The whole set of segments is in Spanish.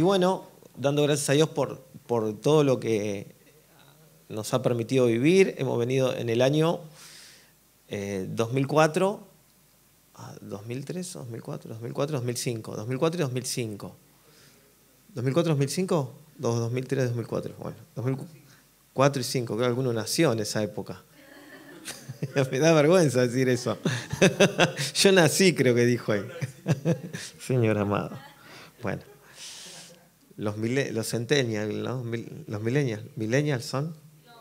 Y bueno, dando gracias a Dios por, por todo lo que nos ha permitido vivir. Hemos venido en el año 2004, 2003, 2004, 2004, 2005, 2004 y 2005. 2004, 2005, 2003, 2004. Bueno, 2004 y 5, creo que alguno nació en esa época. Me da vergüenza decir eso. Yo nací, creo que dijo ahí. Señor amado. Bueno los, mile, los centennials, ¿no? los millennials, millennials son no,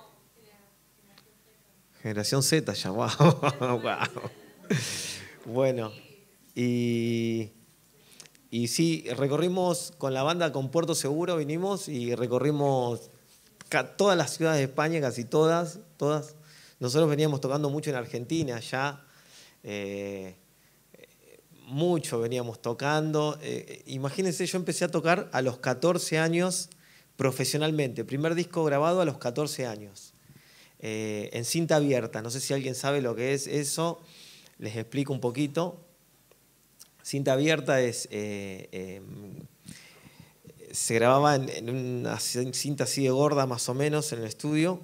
generación Z, ya, wow. Bueno, y, y sí, recorrimos con la banda con Puerto Seguro, vinimos y recorrimos todas las ciudades de España, casi todas, todas. Nosotros veníamos tocando mucho en Argentina ya. Eh, mucho veníamos tocando. Eh, eh, imagínense, yo empecé a tocar a los 14 años profesionalmente. Primer disco grabado a los 14 años. Eh, en cinta abierta. No sé si alguien sabe lo que es eso. Les explico un poquito. Cinta abierta es. se grababa en una cinta así de gorda, más o menos, en el estudio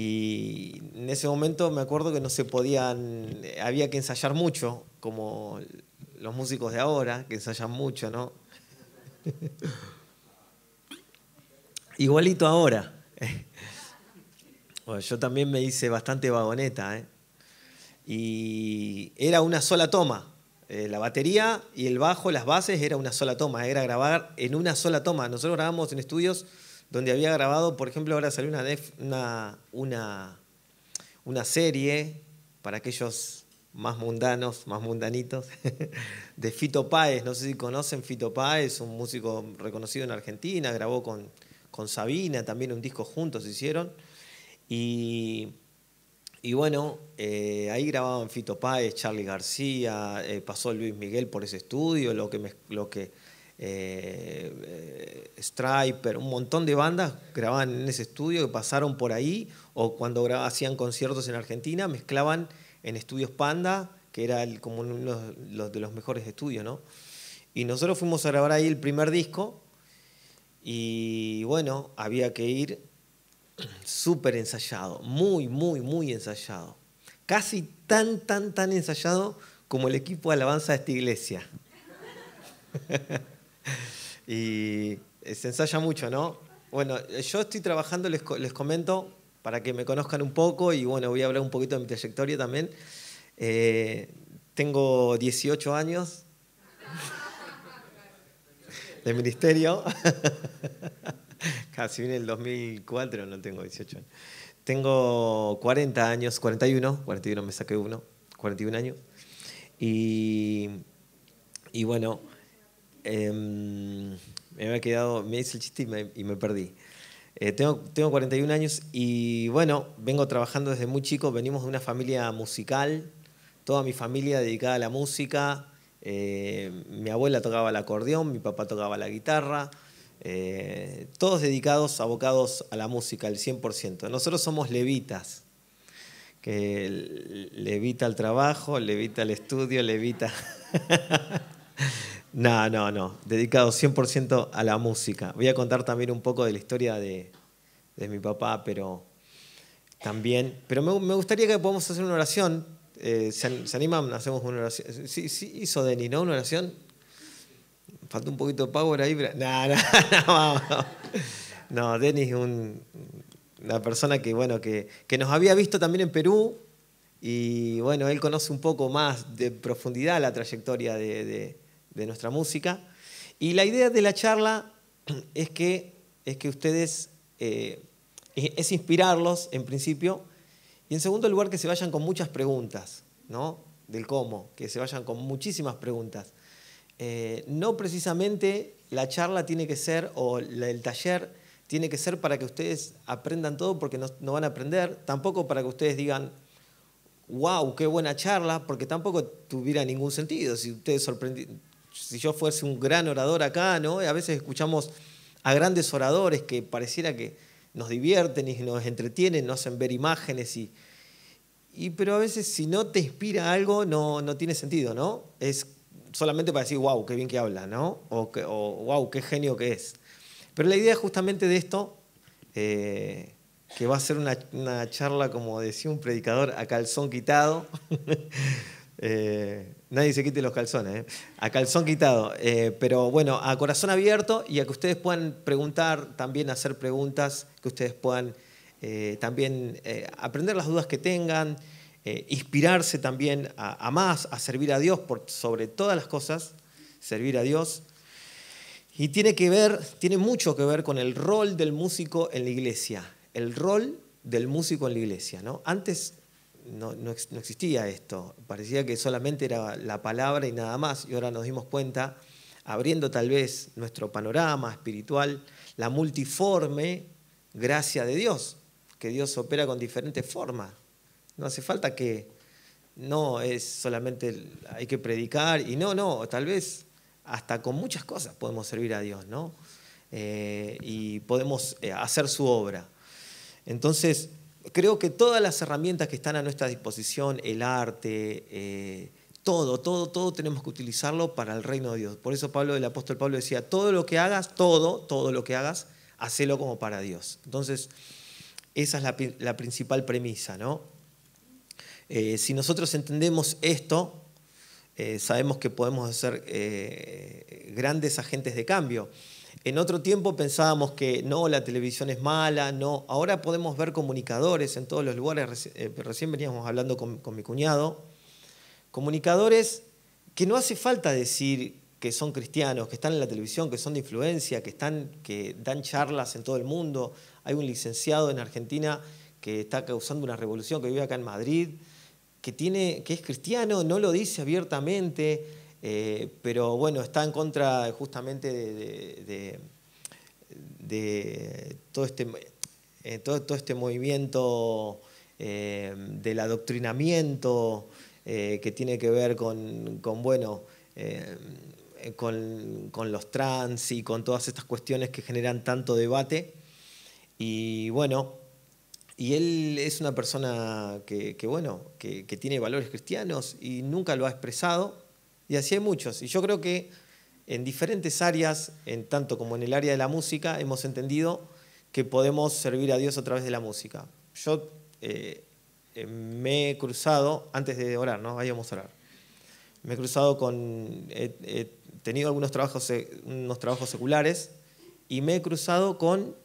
y en ese momento me acuerdo que no se podían, eh, había que ensayar mucho, como los músicos de ahora, que ensayan mucho, ¿no? Igualito ahora. yo también me hice bastante vagoneta, ¿eh? Y era una sola toma. Eh, la batería y el bajo, las bases, era una sola toma. Era grabar en una sola toma. Nosotros grabamos en estudios donde había grabado, por ejemplo, ahora salió una, una, una, serie para aquellos más mundanos, más mundanitos, de Fito Páez. No sé si conocen Fito Páez, un músico reconocido en Argentina, grabó con, con Sabina, también un disco juntos hicieron. Y, y bueno, eh, ahí grababan Fito Páez, Charlie García, eh, pasó Luis Miguel por ese estudio, lo que, lo que eh, Striper, un montón de bandas grababan en ese estudio que pasaron por ahí, o cuando hacían conciertos en Argentina, mezclaban en Estudios Panda, que era como uno de los mejores estudios, ¿no? Y nosotros fuimos a grabar ahí el primer disco, y bueno, había que ir súper ensayado, muy, muy, muy ensayado. Casi tan, tan, tan ensayado como el equipo de alabanza de esta iglesia. y eh, se ensaya mucho, ¿no? Bueno, eh, yo estoy trabajando, les, comento, para que me conozcan un poco y bueno, voy a hablar un poquito de mi trayectoria también. Eh, tengo 18 años de ministerio. Casi viene el 2004, no tengo 18 años. Tengo 40 años, 41, 41 me saqué uno, 41 años. Y, y bueno, Em, me había quedado, me hice el chiste y me, perdí. Eh, tengo, tengo 41 años y bueno, vengo trabajando desde muy chico, venimos de una familia musical, toda mi familia dedicada a la música, eh, mi abuela tocaba el acordeón, mi papá tocaba la guitarra, eh, todos dedicados, abocados a la música, al 100%. Nosotros somos levitas, que levita al trabajo, levita al estudio, levita... No, no, no. Dedicado 100% a la música. Voy a contar también un poco de la historia de, mi papá, pero también. Pero me, gustaría que podamos hacer una oración. Eh, ¿se, anima? animan? Hacemos una oración. Sí, sí hizo Denis, ¿no? Una oración. Falta un poquito de power ahí. No, no, no, no. Denis es una persona que, bueno, que, nos había visto también en Perú. Y bueno, él conoce un poco más de profundidad la trayectoria de de nuestra música. Y la idea de la charla es que, es que ustedes, eh, es inspirarlos en principio, y en segundo lugar que se vayan con muchas preguntas, ¿no? Del cómo, que se vayan con muchísimas preguntas. Eh, no precisamente la charla tiene que ser, o el taller tiene que ser para que ustedes aprendan todo, porque no, van a aprender, tampoco para que ustedes digan, wow, qué buena charla, porque tampoco tuviera ningún sentido si ustedes si yo fuese un gran orador acá, ¿no? A veces escuchamos a grandes oradores que pareciera que nos divierten y nos entretienen, nos hacen ver imágenes y, y pero a veces si no te inspira algo no, no tiene sentido, ¿no? Es solamente para decir, wow, qué bien que habla, ¿no? O, o wow, qué genio que es. Pero la idea justamente de esto, eh, que va a ser una, una charla, como decía un predicador, a calzón quitado, Eh, nadie se quite los calzones, ¿eh? a calzón quitado. Eh, pero bueno, a corazón abierto y a que ustedes puedan preguntar, también hacer preguntas, que ustedes puedan también aprender las dudas que tengan, inspirarse también a, más, a servir a Dios por, sobre todas las cosas, servir a Dios. Y tiene que ver, tiene mucho que ver con el rol del músico en la iglesia, el rol del músico en la iglesia. ¿no? Antes no, existía esto. Parecía que solamente era la palabra y nada más. Y ahora nos dimos cuenta, abriendo tal vez nuestro panorama espiritual, la multiforme gracia de Dios, que Dios opera con diferentes formas. No hace falta que no es solamente hay que predicar y no, no, tal vez hasta con muchas cosas podemos servir a Dios, ¿no? Eh, y podemos eh, hacer su obra. Entonces, creo que todas las herramientas que están a nuestra disposición, el arte, eh, todo, todo, todo tenemos que utilizarlo para el reino de Dios. Por eso Pablo, el apóstol Pablo decía, todo lo que hagas, todo, todo lo que hagas, hacelo como para Dios. Entonces, esa es la, principal premisa, ¿no? Eh, si nosotros entendemos esto, eh, sabemos que podemos ser grandes agentes de cambio. En otro tiempo pensábamos que no, la televisión es mala, no. Ahora podemos ver comunicadores en todos los lugares. Eh, recién veníamos hablando con, mi cuñado. Comunicadores que no hace falta decir que son cristianos, que están en la televisión, que son de influencia, que, están, que dan charlas en todo el mundo. Hay un licenciado en Argentina que está causando una revolución, que vive acá en Madrid, que, tiene, que es cristiano, no lo dice abiertamente, eh, pero bueno, está en contra justamente de, este, eh, todo, este, movimiento eh, del adoctrinamiento que tiene que ver con, bueno, con, los trans y con todas estas cuestiones que generan tanto debate. Y bueno, y él es una persona que tiene valores cristianos y nunca lo ha expresado y así hay muchos. Y yo creo que en diferentes áreas, en tanto como en el área de la música, hemos entendido que podemos servir a Dios a través de la música. Yo eh, eh, me he cruzado, antes de orar, ¿no? Vayamos a orar. Me he cruzado con, he, tenido algunos trabajos, unos trabajos seculares y me he cruzado con,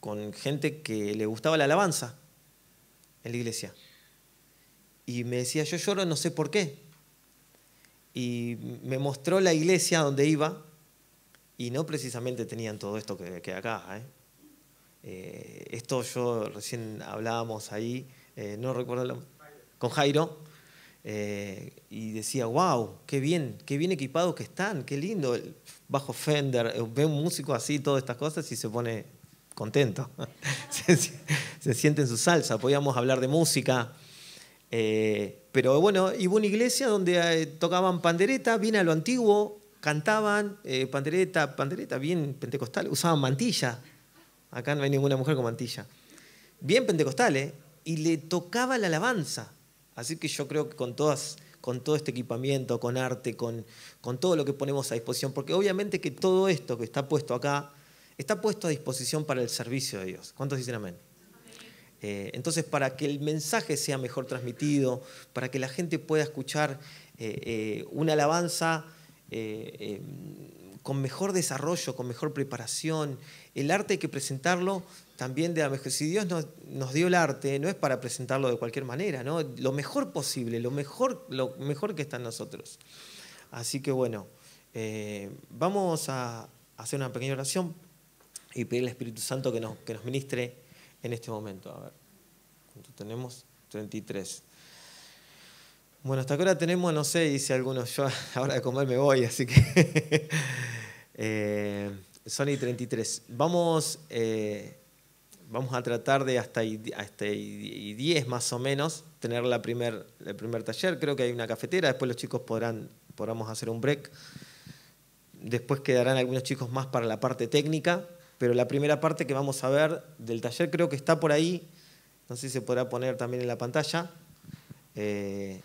con gente que le gustaba la alabanza en la iglesia. Y me decía, yo lloro no sé por qué y me mostró la iglesia donde iba y no precisamente tenían todo esto que, que acá. ¿eh? Eh, esto yo recién hablábamos ahí, eh, no recuerdo, con Jairo, y decía, wow, qué bien, qué bien equipados que están, qué lindo, bajo Fender, ve un músico así, todas estas cosas y se pone contento, se siente en su salsa, podíamos hablar de música. Eh, pero bueno, iba hubo una iglesia donde eh, tocaban pandereta, bien a lo antiguo, cantaban eh, pandereta, pandereta, bien pentecostal, usaban mantilla. Acá no hay ninguna mujer con mantilla. Bien pentecostal, y le tocaba la alabanza. Así que yo creo que con todas con todo este equipamiento, con arte, con, con todo lo que ponemos a disposición, porque obviamente que todo esto que está puesto acá está puesto a disposición para el servicio de Dios. ¿Cuántos dicen amén? Eh, entonces, para que el mensaje sea mejor transmitido, para que la gente pueda escuchar eh, eh, una alabanza em, con mejor desarrollo, con mejor preparación, el arte hay que presentarlo también de la mejor. Si Dios nos, dio el arte, no es para presentarlo de cualquier manera, ¿no? Lo mejor posible, lo mejor, lo mejor que está en nosotros. Así que bueno, vamos a hacer una pequeña oración y pedir al Espíritu Santo que nos, que nos ministre en este momento. A ver, ¿cuánto tenemos? 33. Bueno, hasta ahora tenemos, no sé, dice algunos, yo ahora de comer me voy, así que... Eh, Son y 33. Vamos, eh, vamos a tratar de hasta, hasta 10 más o menos tener la primer, el primer taller. Creo que hay una cafetera, después los chicos podrán, podamos hacer un break. Después quedarán algunos chicos más para la parte técnica pero la primera parte que vamos a ver del taller creo que está por ahí, no sé si se podrá poner también en la pantalla, eh,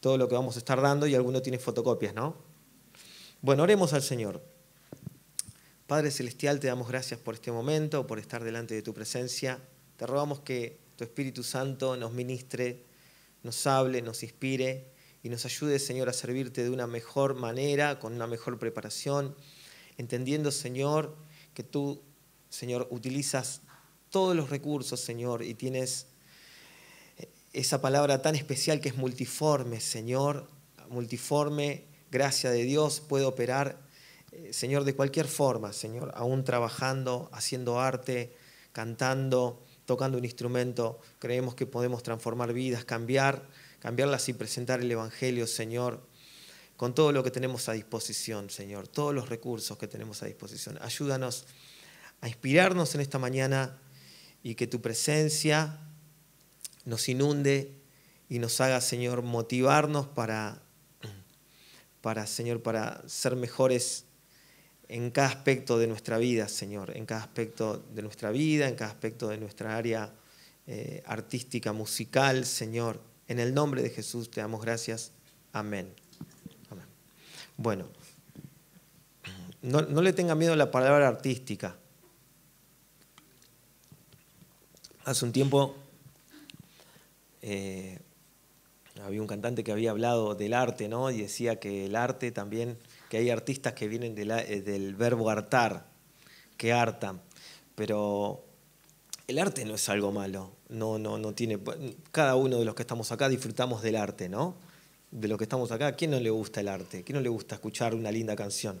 todo lo que vamos a estar dando y alguno tiene fotocopias, ¿no? Bueno, oremos al Señor. Padre Celestial, te damos gracias por este momento, por estar delante de tu presencia. Te rogamos que tu Espíritu Santo nos ministre, nos hable, nos inspire y nos ayude, Señor, a servirte de una mejor manera, con una mejor preparación, entendiendo, Señor, que tú, Señor, utilizas todos los recursos, Señor, y tienes eh, esa palabra tan especial que es multiforme, Señor, multiforme, gracia de Dios, puede operar, eh, Señor, de cualquier forma, Señor, aún trabajando, haciendo arte, cantando, tocando un instrumento, creemos que podemos transformar vidas, cambiar, cambiarlas y presentar el Evangelio, Señor con todo lo que tenemos a disposición, Señor, todos los recursos que tenemos a disposición. Ayúdanos a inspirarnos en esta mañana y que tu presencia nos inunde y nos haga, Señor, motivarnos para, para Señor, para ser mejores en cada aspecto de nuestra vida, Señor, en cada aspecto de nuestra vida, en cada aspecto de nuestra área eh, artística, musical, Señor. En el nombre de Jesús te damos gracias. Amén. Bueno, no, le tenga miedo a la palabra artística. Hace un tiempo eh, había un cantante que había hablado del arte, ¿no? Y decía que el arte también, que hay artistas que vienen eh, del verbo hartar, que harta, Pero el arte no es algo malo. No, no, no tiene. Cada uno de los que estamos acá disfrutamos del arte, ¿no? de lo que estamos acá, ¿a quién no le gusta el arte? ¿A quién no le gusta escuchar una linda canción?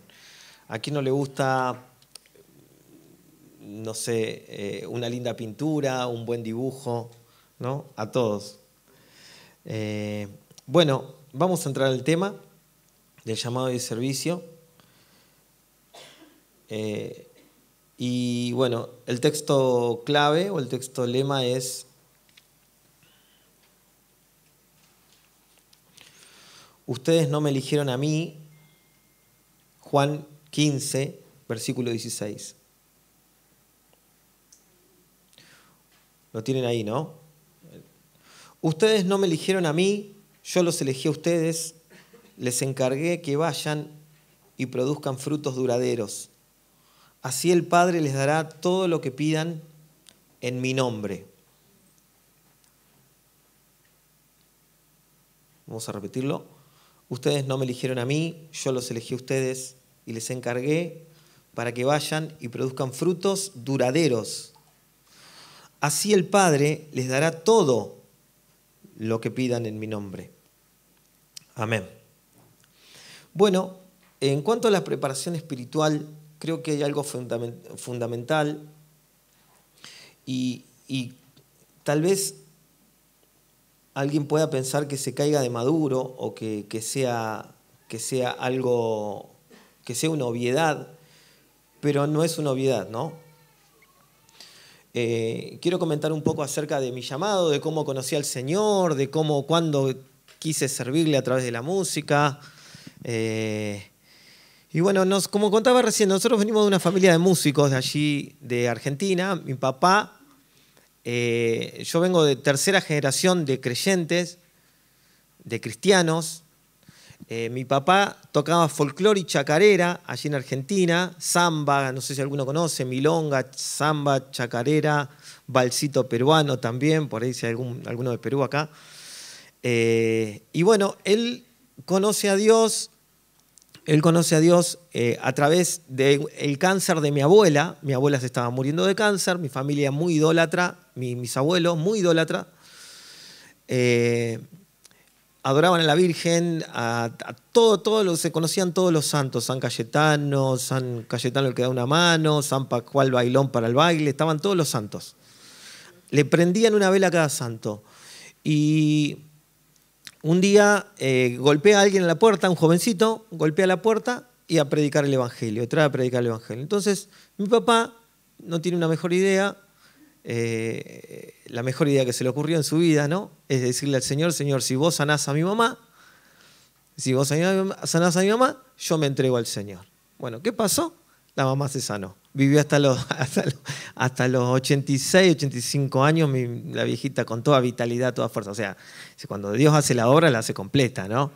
¿A quién no le gusta, no sé, eh, una linda pintura, un buen dibujo? ¿No? A todos. Eh, bueno, vamos a entrar al tema del llamado de servicio. Eh, y bueno, el texto clave o el texto lema es ustedes no me eligieron a mí, Juan 15, versículo 16. Lo tienen ahí, ¿no? Ustedes no me eligieron a mí, yo los elegí a ustedes, les encargué que vayan y produzcan frutos duraderos. Así el Padre les dará todo lo que pidan en mi nombre. Vamos a repetirlo ustedes no me eligieron a mí, yo los elegí a ustedes y les encargué para que vayan y produzcan frutos duraderos. Así el Padre les dará todo lo que pidan en mi nombre. Amén. Bueno, en cuanto a la preparación espiritual, creo que hay algo fundamental y, tal vez alguien pueda pensar que se caiga de maduro o que, sea, que sea algo, que sea una obviedad, pero no es una obviedad, ¿no? Eh, quiero comentar un poco acerca de mi llamado, de cómo conocí al Señor, de cómo, cuándo quise servirle a través de la música. Eh, y bueno, como contaba recién, nosotros venimos de una familia de músicos de allí, de Argentina. Mi papá eh, yo vengo de tercera generación de creyentes, de cristianos. Eh, mi papá tocaba folclore y chacarera allí en Argentina, samba, no sé si alguno conoce, milonga, samba, chacarera, balsito peruano también, por ahí si hay algún, alguno de Perú acá. Eh, y bueno, él conoce a Dios él conoce a Dios eh, a través del cáncer de mi abuela. Mi abuela se estaba muriendo de cáncer, mi familia muy idólatra, mis abuelos muy idólatra. Eh, adoraban a la Virgen, a, todo, todos se conocían todos los santos, San Cayetano, San Cayetano el que da una mano, San Pascual Bailón para el baile, estaban todos los santos. Le prendían una vela a cada santo. Y un día eh, golpea a alguien en la puerta, un jovencito, golpea la puerta y a predicar el Evangelio, trae a predicar el Evangelio. Entonces, mi papá no tiene una mejor idea, eh, la mejor idea que se le ocurrió en su vida, ¿no? Es decirle al Señor, Señor, si vos sanás a mi mamá, si vos sanás a mi mamá, yo me entrego al Señor. Bueno, ¿qué pasó? La mamá se sanó vivió hasta los, hasta los, 86, 85 años, la viejita con toda vitalidad, toda fuerza. O sea, cuando Dios hace la obra, la hace completa, ¿no?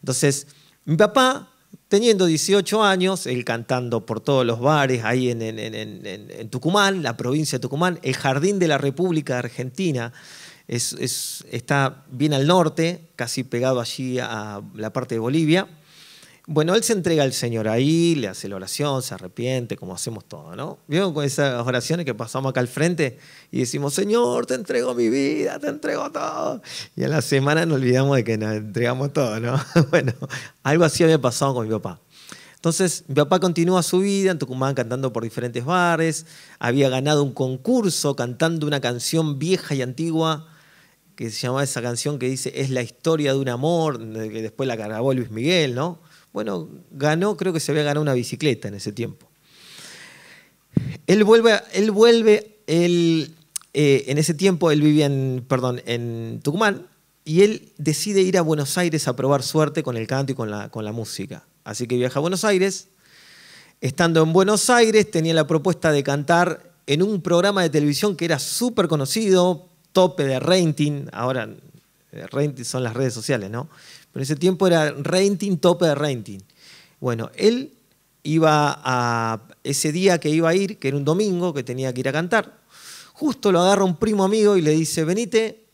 Entonces, mi papá, teniendo 18 años, él cantando por todos los bares ahí en, en, Tucumán, la provincia de Tucumán, el Jardín de la República Argentina, es, está bien al norte, casi pegado allí a la parte de Bolivia bueno, él se entrega al Señor ahí, le hace la oración, se arrepiente, como hacemos todo, ¿no? ¿Vieron con esas oraciones que pasamos acá al frente y decimos, Señor, te entrego mi vida, te entrego todo? Y a la semana nos olvidamos de que nos entregamos todo, ¿no? bueno, algo así había pasado con mi papá. Entonces, mi papá continúa su vida en Tucumán cantando por diferentes bares, había ganado un concurso cantando una canción vieja y antigua que se llamaba esa canción que dice Es la historia de un amor, que después la cargó Luis Miguel, ¿no? Bueno, ganó, creo que se había ganado una bicicleta en ese tiempo. Él vuelve, él vuelve, eh, en ese tiempo él vivía en, perdón, en Tucumán y él decide ir a Buenos Aires a probar suerte con el canto y con la, con la música. Así que viaja a Buenos Aires. Estando en Buenos Aires tenía la propuesta de cantar en un programa de televisión que era súper conocido, tope de rating, ahora eh, rating son las redes sociales, ¿no? en ese tiempo era renting, tope de renting. Bueno, él iba a ese día que iba a ir, que era un domingo, que tenía que ir a cantar, justo lo agarra un primo amigo y le dice, venite,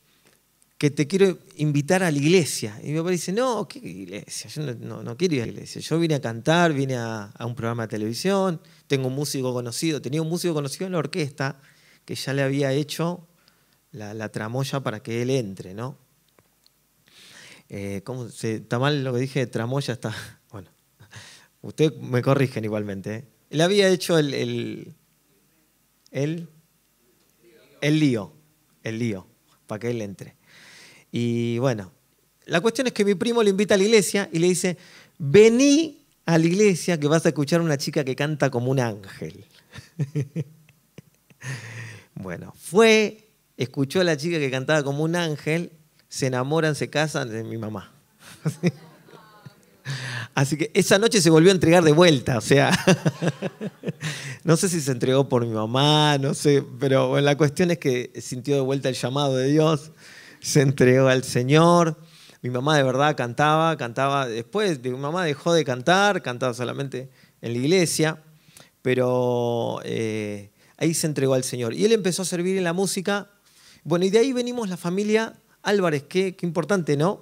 que te quiero invitar a la iglesia. Y mi papá dice, no, ¿qué iglesia? Yo no, quiero ir a la iglesia. Yo vine a cantar, vine a, un programa de televisión, tengo un músico conocido, tenía un músico conocido en la orquesta que ya le había hecho la, la tramoya para que él entre, ¿no? Eh, ¿cómo se, está mal lo que dije, tramoya está, bueno, ustedes me corrigen igualmente. ¿eh? Le había hecho el, el, el, lío, el lío, para que él entre. Y bueno, la cuestión es que mi primo le invita a la iglesia y le dice, vení a la iglesia que vas a escuchar a una chica que canta como un ángel. bueno, fue, escuchó a la chica que cantaba como un ángel se enamoran, se casan de mi mamá. Así que esa noche se volvió a entregar de vuelta, o sea, no sé si se entregó por mi mamá, no sé, pero la cuestión es que sintió de vuelta el llamado de Dios, se entregó al Señor. Mi mamá de verdad cantaba, cantaba después, mi mamá dejó de cantar, cantaba solamente en la iglesia, pero eh, ahí se entregó al Señor. Y él empezó a servir en la música. Bueno, y de ahí venimos la familia Álvarez, qué, importante, ¿no?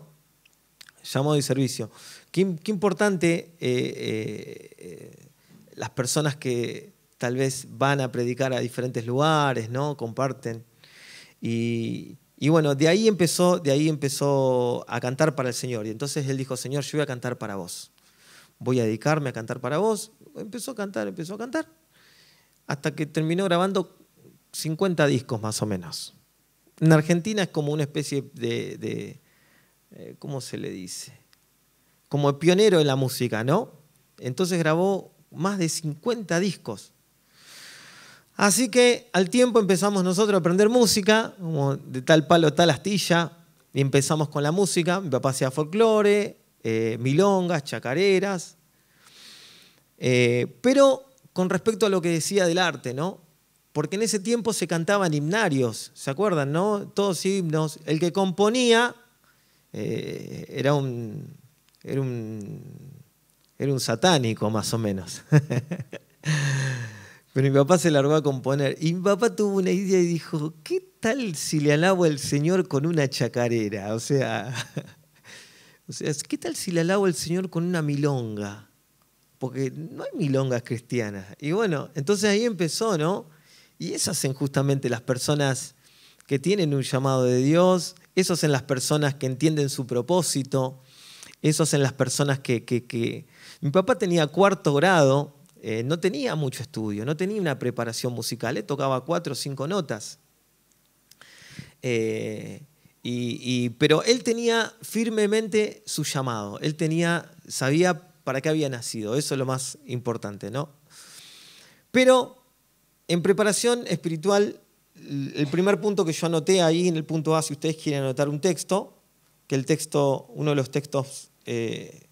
Llamado de servicio. Qué, importante eh, eh, las personas que tal vez van a predicar a diferentes lugares, ¿no? Comparten. Y, bueno, de ahí empezó, de ahí empezó a cantar para el Señor. Y entonces él dijo, Señor, yo voy a cantar para vos. Voy a dedicarme a cantar para vos. Empezó a cantar, empezó a cantar. Hasta que terminó grabando 50 discos más o menos. En Argentina es como una especie de, eh, ¿cómo se le dice? Como el pionero en la música, ¿no? Entonces grabó más de 50 discos. Así que al tiempo empezamos nosotros a aprender música, como de tal palo, tal astilla, y empezamos con la música. Mi papá hacía folclore, eh, milongas, chacareras. Eh, pero con respecto a lo que decía del arte, ¿no? porque en ese tiempo se cantaban himnarios, ¿se acuerdan, no? Todos himnos. El que componía eh, era, un, era, un, satánico, más o menos. Pero mi papá se largó a componer. Y mi papá tuvo una idea y dijo, ¿qué tal si le alabo al Señor con una chacarera? O sea, o sea ¿qué tal si le alabo al Señor con una milonga? Porque no hay milongas cristianas. Y bueno, entonces ahí empezó, ¿no? Y esas son justamente las personas que tienen un llamado de Dios, esas son las personas que entienden su propósito, esas son las personas que... Mi papá tenía cuarto grado, eh, no tenía mucho estudio, no tenía una preparación musical, él tocaba cuatro o cinco notas. Eh, pero él tenía firmemente su llamado, él tenía, sabía para qué había nacido, eso es lo más importante, ¿no? Pero en preparación espiritual, el primer punto que yo anoté ahí en el punto A, si ustedes quieren anotar un texto, que el texto, uno de los textos, eh,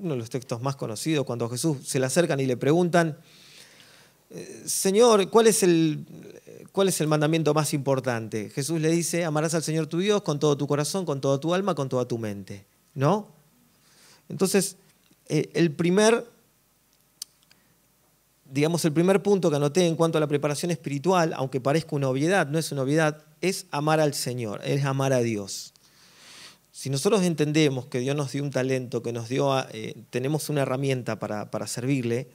uno de los textos más conocidos, cuando a Jesús se le acercan y le preguntan, eh, Señor, ¿cuál es, el, ¿cuál es el mandamiento más importante? Jesús le dice, amarás al Señor tu Dios con todo tu corazón, con toda tu alma, con toda tu mente, ¿no? Entonces, eh, el primer digamos, el primer punto que anoté en cuanto a la preparación espiritual, aunque parezca una obviedad, no es una obviedad, es amar al Señor, es amar a Dios. Si nosotros entendemos que Dios nos dio un talento, que nos dio, eh, tenemos una herramienta para, servirle,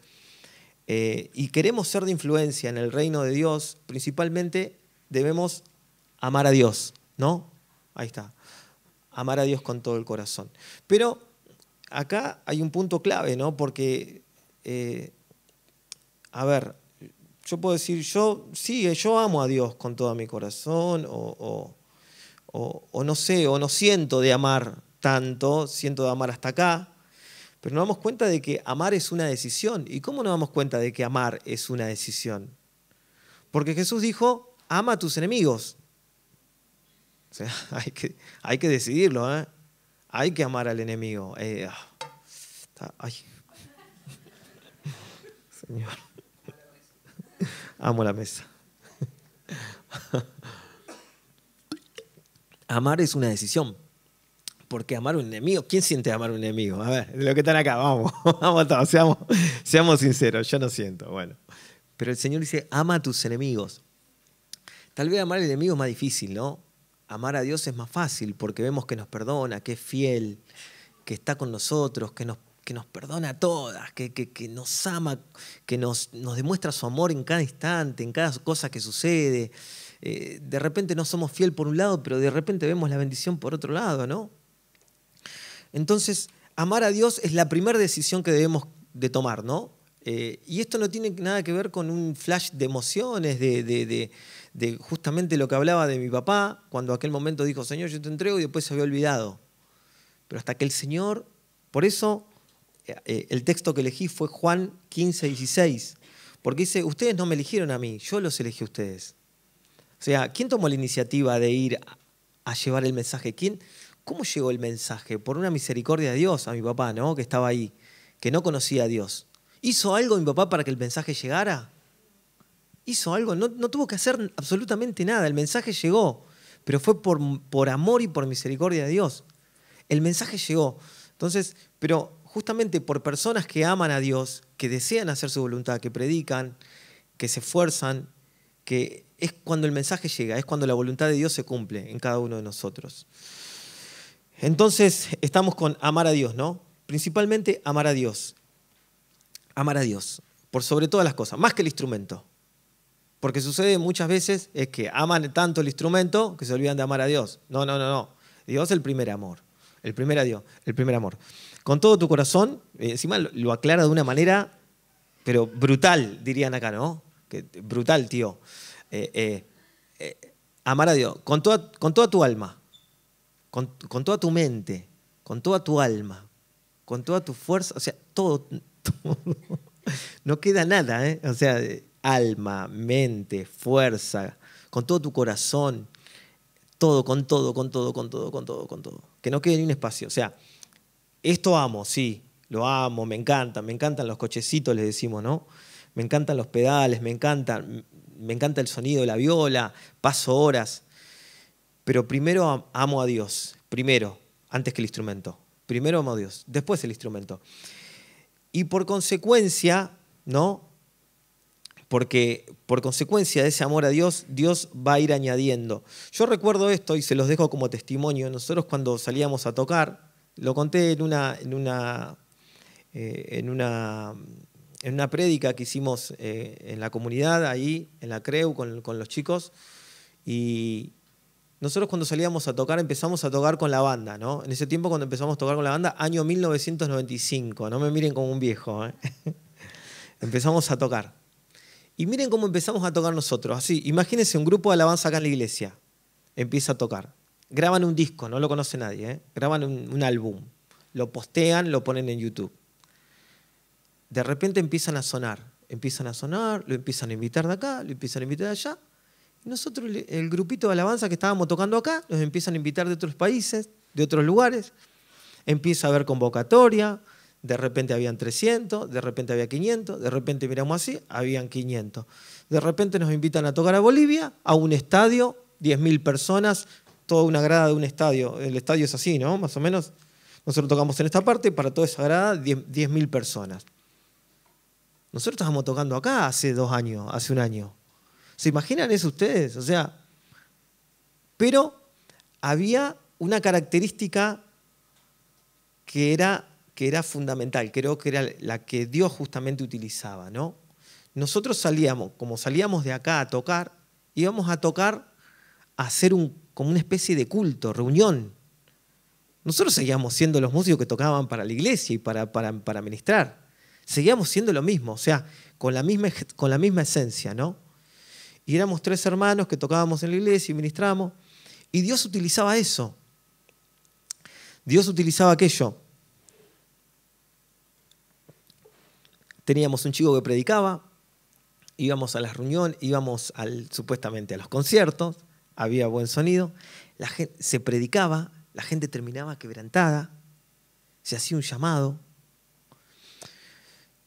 eh, y queremos ser de influencia en el reino de Dios, principalmente debemos amar a Dios, ¿no? Ahí está. Amar a Dios con todo el corazón. Pero acá hay un punto clave, ¿no? Porque eh, a ver, yo puedo decir, yo sí, yo amo a Dios con todo mi corazón, o, no sé, o no siento de amar tanto, siento de amar hasta acá, pero nos damos cuenta de que amar es una decisión. ¿Y cómo nos damos cuenta de que amar es una decisión? Porque Jesús dijo, ama a tus enemigos. O sea, hay que, hay que decidirlo, ¿eh? Hay que amar al enemigo. Eh, ah, Señor. Amo la mesa. amar es una decisión. Porque amar a un enemigo, ¿quién siente amar a un enemigo? A ver, lo que están acá, vamos, vamos todos, seamos, sinceros, yo no siento, bueno. Pero el Señor dice, ama a tus enemigos. Tal vez amar al enemigo es más difícil, ¿no? Amar a Dios es más fácil porque vemos que nos perdona, que es fiel, que está con nosotros, que nos que nos perdona a todas, que, nos ama, que nos, nos, demuestra su amor en cada instante, en cada cosa que sucede. Eh, de repente no somos fiel por un lado, pero de repente vemos la bendición por otro lado, ¿no? Entonces, amar a Dios es la primera decisión que debemos de tomar, ¿no? Eh, y esto no tiene nada que ver con un flash de emociones, de, de, justamente lo que hablaba de mi papá, cuando aquel momento dijo, Señor, yo te entrego y después se había olvidado. Pero hasta que el Señor, por eso eh, el texto que elegí fue Juan 15, 16, porque dice, ustedes no me eligieron a mí, yo los elegí a ustedes. O sea, ¿quién tomó la iniciativa de ir a llevar el mensaje? ¿Quién, ¿Cómo llegó el mensaje? Por una misericordia de Dios a mi papá, ¿no? Que estaba ahí, que no conocía a Dios. ¿Hizo algo mi papá para que el mensaje llegara? Hizo algo, no, tuvo que hacer absolutamente nada, el mensaje llegó, pero fue por, por amor y por misericordia de Dios. El mensaje llegó. Entonces, pero justamente por personas que aman a Dios, que desean hacer su voluntad, que predican, que se esfuerzan, que es cuando el mensaje llega, es cuando la voluntad de Dios se cumple en cada uno de nosotros. Entonces estamos con amar a Dios, ¿no? Principalmente amar a Dios. Amar a Dios, por sobre todas las cosas, más que el instrumento. Porque sucede muchas veces es que aman tanto el instrumento que se olvidan de amar a Dios. No, no, no, no. Dios es el primer amor. El primer, adiós, el primer amor con todo tu corazón, eh, encima lo, aclara de una manera, pero brutal, dirían acá, ¿no? brutal, tío. Eh, eh, amar a Dios, con toda, con toda tu alma, con, con toda tu mente, con toda tu alma, con toda tu fuerza, o sea, todo, todo. No queda nada, ¿eh? O sea, alma, mente, fuerza, con todo tu corazón, todo, con todo, con todo, con todo, con todo, con todo. Que no quede ni un espacio. O sea, esto amo, sí, lo amo, me encanta, me encantan los cochecitos, les decimos, ¿no? Me encantan los pedales, me encanta, me encanta el sonido de la viola, paso horas. Pero primero amo a Dios, primero, antes que el instrumento. Primero amo a Dios, después el instrumento. Y por consecuencia, ¿no? Porque por consecuencia de ese amor a Dios, Dios va a ir añadiendo. Yo recuerdo esto y se los dejo como testimonio. Nosotros cuando salíamos a tocar, lo conté en una, en una, eh, en una, en una prédica que hicimos eh, en la comunidad, ahí, en la CREU, con, con los chicos. Y, nosotros cuando salíamos a tocar empezamos a tocar con la banda, ¿no? En ese tiempo cuando empezamos a tocar con la banda, año 1995, no me miren como un viejo, ¿eh? empezamos a tocar. Y miren cómo empezamos a tocar nosotros, así, imagínense un grupo de alabanza acá en la iglesia, empieza a tocar graban un disco, no lo conoce nadie, ¿eh? graban un, álbum, lo postean, lo ponen en YouTube. De repente empiezan a sonar, empiezan a sonar, lo empiezan a invitar de acá, lo empiezan a invitar de allá. nosotros, el grupito de alabanza que estábamos tocando acá, nos empiezan a invitar de otros países, de otros lugares. Empieza a haber convocatoria, de repente habían 300, de repente había 500, de repente miramos así, habían 500. De repente nos invitan a tocar a Bolivia, a un estadio, 10.000 personas, toda una grada de un estadio. El estadio es así, ¿no? Más o menos. Nosotros tocamos en esta parte, para toda esa grada, 10.000 personas. Nosotros estábamos tocando acá hace dos años, hace un año. ¿Se imaginan eso ustedes? O sea, pero había una característica que era, que era fundamental, creo que era la que Dios justamente utilizaba, ¿no? Nosotros salíamos, como salíamos de acá a tocar, íbamos a tocar hacer como una especie de culto, reunión. Nosotros seguíamos siendo los músicos que tocaban para la iglesia y para, ministrar. Seguíamos siendo lo mismo, o sea, con la, misma, esencia, ¿no? Y éramos tres hermanos que tocábamos en la iglesia y ministramos Y Dios utilizaba eso. Dios utilizaba aquello. Teníamos un chico que predicaba, íbamos a las reuniones, íbamos supuestamente a los conciertos, había buen sonido, la gente, se predicaba, la gente terminaba quebrantada, se hacía un llamado.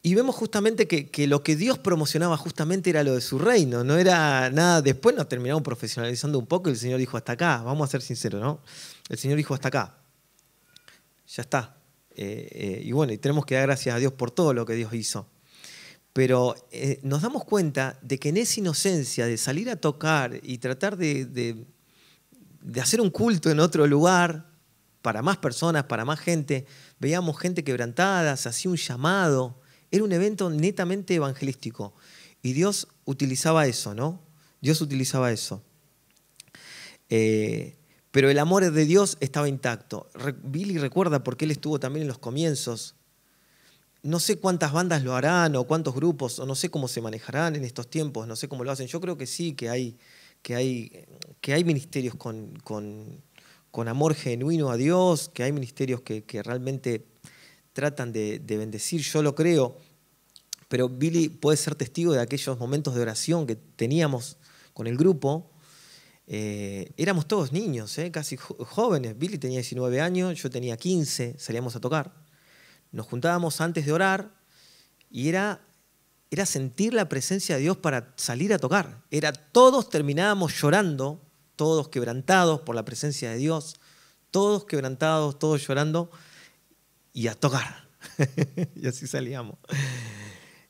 Y vemos justamente que, lo que Dios promocionaba justamente era lo de su reino, no era nada. Después nos terminamos profesionalizando un poco y el Señor dijo hasta acá, vamos a ser sinceros, ¿no? El Señor dijo hasta acá, ya está. Eh, eh, y bueno, y tenemos que dar gracias a Dios por todo lo que Dios hizo pero eh, nos damos cuenta de que en esa inocencia de salir a tocar y tratar de, hacer un culto en otro lugar, para más personas, para más gente, veíamos gente quebrantada, se hacía un llamado, era un evento netamente evangelístico. Y Dios utilizaba eso, ¿no? Dios utilizaba eso. Eh, pero el amor de Dios estaba intacto. Billy recuerda porque él estuvo también en los comienzos no sé cuántas bandas lo harán o cuántos grupos, o no sé cómo se manejarán en estos tiempos, no sé cómo lo hacen. Yo creo que sí, que hay, que hay, que hay ministerios con, con, amor genuino a Dios, que hay ministerios que, realmente tratan de, bendecir, yo lo creo, pero Billy puede ser testigo de aquellos momentos de oración que teníamos con el grupo. Eh, éramos todos niños, eh, casi jóvenes. Billy tenía 19 años, yo tenía 15, salíamos a tocar nos juntábamos antes de orar y era, era sentir la presencia de Dios para salir a tocar. Era todos terminábamos llorando, todos quebrantados por la presencia de Dios, todos quebrantados, todos llorando y a tocar. y así salíamos.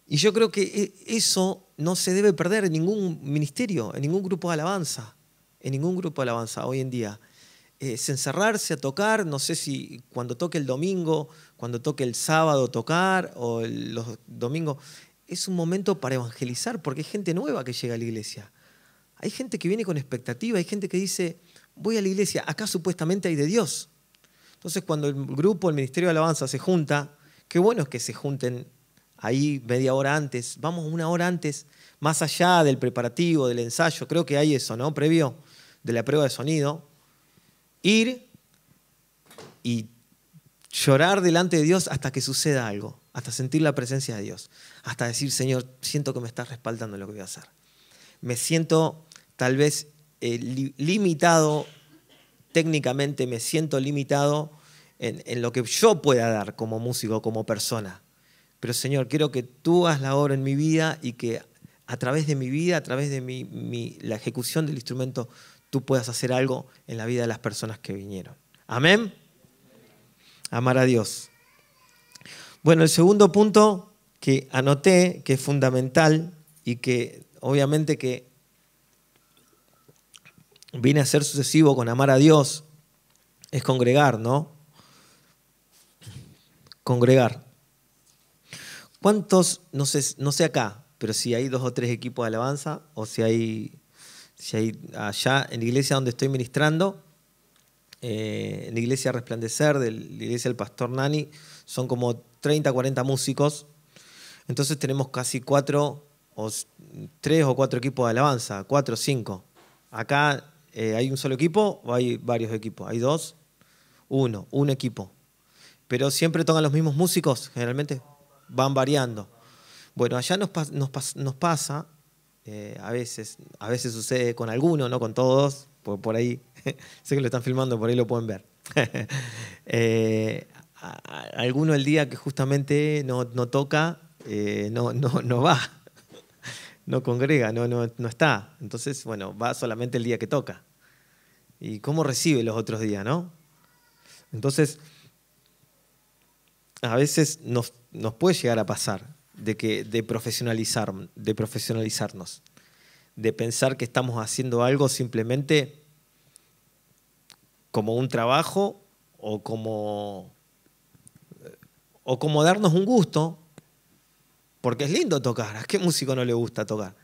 Y yo creo que e, eso no se debe perder en ningún ministerio, en ningún grupo de alabanza, en ningún grupo de alabanza hoy en día. Eh, es encerrarse a tocar, no sé si cuando toque el domingo, cuando toque el sábado tocar o los domingos, es un momento para evangelizar, porque hay gente nueva que llega a la iglesia. Hay gente que viene con expectativa, hay gente que dice, voy a la iglesia, acá supuestamente hay de Dios. Entonces cuando el grupo, el Ministerio de Alabanza se junta, qué bueno es que se junten ahí media hora antes, vamos una hora antes, más allá del preparativo, del ensayo, creo que hay eso, ¿no? Previo de la prueba de sonido, ir y llorar delante de Dios hasta que suceda algo, hasta sentir la presencia de Dios, hasta decir, Señor, siento que me estás respaldando en lo que voy a hacer. Me siento tal vez eh, limitado técnicamente, me siento limitado en, lo que yo pueda dar como músico, como persona. Pero Señor, quiero que tú hagas la obra en mi vida y que a través de mi vida, a través de mi, la ejecución del instrumento, tú puedas hacer algo en la vida de las personas que vinieron. Amén. Amar a Dios. Bueno, el segundo punto que anoté, que es fundamental y que obviamente que viene a ser sucesivo con amar a Dios, es congregar, ¿no? Congregar. ¿Cuántos, no sé, no sé acá, pero si hay dos o tres equipos de alabanza o si hay si hay allá en la iglesia donde estoy ministrando, eh, en la iglesia Resplandecer, de la iglesia del pastor Nani, son como 30, 40 músicos. Entonces tenemos casi cuatro, o tres o cuatro equipos de alabanza, cuatro o cinco. Acá eh, hay un solo equipo o hay varios equipos. Hay dos, uno, un equipo. Pero siempre tocan los mismos músicos, generalmente van variando. Bueno, allá nos, nos, nos pasa eh, a veces, a veces sucede con alguno, no con todos, por, por ahí, sé que lo están filmando, por ahí lo pueden ver. Eh, alguno el día que justamente no, toca, eh, no, va, no congrega, no, está. Entonces, bueno, va solamente el día que toca. ¿Y cómo recibe los otros días, no? Entonces, a veces nos, nos puede llegar a pasar de, que, de, profesionalizar, de profesionalizarnos, de pensar que estamos haciendo algo simplemente como un trabajo o como, o como darnos un gusto, porque es lindo tocar. ¿A qué músico no le gusta tocar?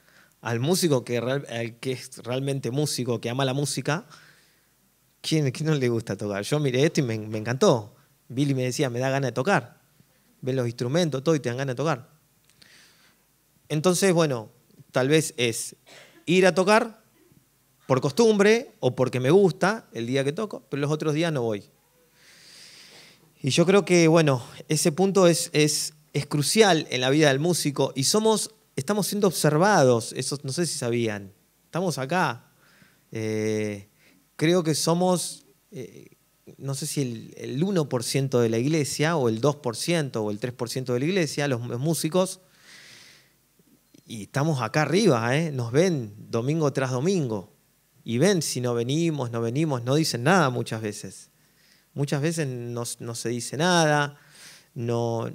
Al músico que, que es realmente músico, que ama la música, ¿quién, quién no le gusta tocar? Yo miré esto y me, me encantó. Billy me decía, me da ganas de tocar. Ven los instrumentos, todo y te dan ganas de tocar. Entonces, bueno, tal vez es ir a tocar por costumbre o porque me gusta el día que toco, pero los otros días no voy. Y yo creo que, bueno, ese punto es, es, crucial en la vida del músico y somos, estamos siendo observados, eso no sé si sabían, estamos acá. Eh, creo que somos, eh, no sé si el 1% de la iglesia o el 2% o el 3% de la iglesia, los músicos, y estamos acá arriba, ¿eh? nos ven domingo tras domingo. Y ven si no venimos, no venimos, no dicen nada muchas veces. Muchas veces no, se dice nada, no,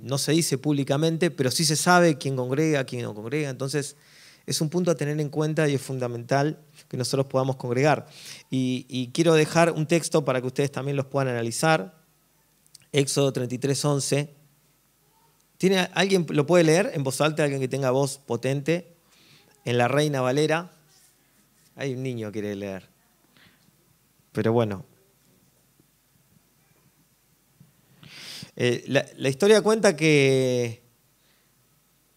no se dice públicamente, pero sí se sabe quién congrega, quién no congrega. Entonces, es un punto a tener en cuenta y es fundamental que nosotros podamos congregar. Y, quiero dejar un texto para que ustedes también los puedan analizar. Éxodo 33.11 ¿Tiene, ¿Alguien lo puede leer en voz alta? Alguien que tenga voz potente. En la Reina Valera. Hay un niño que quiere leer. Pero bueno. Eh, la, historia cuenta que,